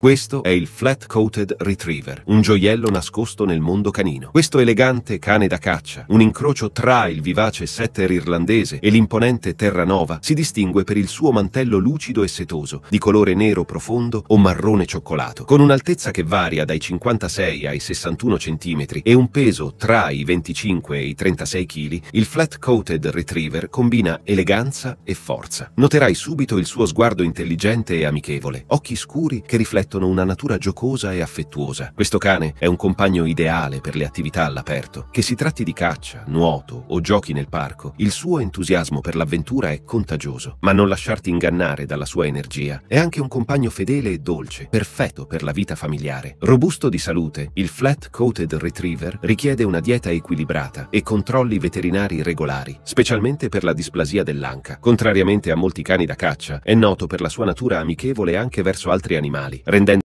Questo è il Flat Coated Retriever, un gioiello nascosto nel mondo canino. Questo elegante cane da caccia, un incrocio tra il vivace setter irlandese e l'imponente Terranova, si distingue per il suo mantello lucido e setoso, di colore nero profondo o marrone cioccolato, con un'altezza che varia dai 56 ai 61 cm e un peso tra i 25 e i 36 kg, il Flat Coated Retriever combina eleganza e forza. Noterai subito il suo sguardo intelligente e amichevole, occhi scuri che riflettono riflettono una natura giocosa e affettuosa. Questo cane è un compagno ideale per le attività all'aperto. Che si tratti di caccia, nuoto o giochi nel parco, il suo entusiasmo per l'avventura è contagioso. Ma non lasciarti ingannare dalla sua energia. È anche un compagno fedele e dolce, perfetto per la vita familiare. Robusto di salute, il Flat Coated Retriever richiede una dieta equilibrata e controlli veterinari regolari, specialmente per la displasia dell'anca. Contrariamente a molti cani da caccia, è noto per la sua natura amichevole anche verso altri animali. Then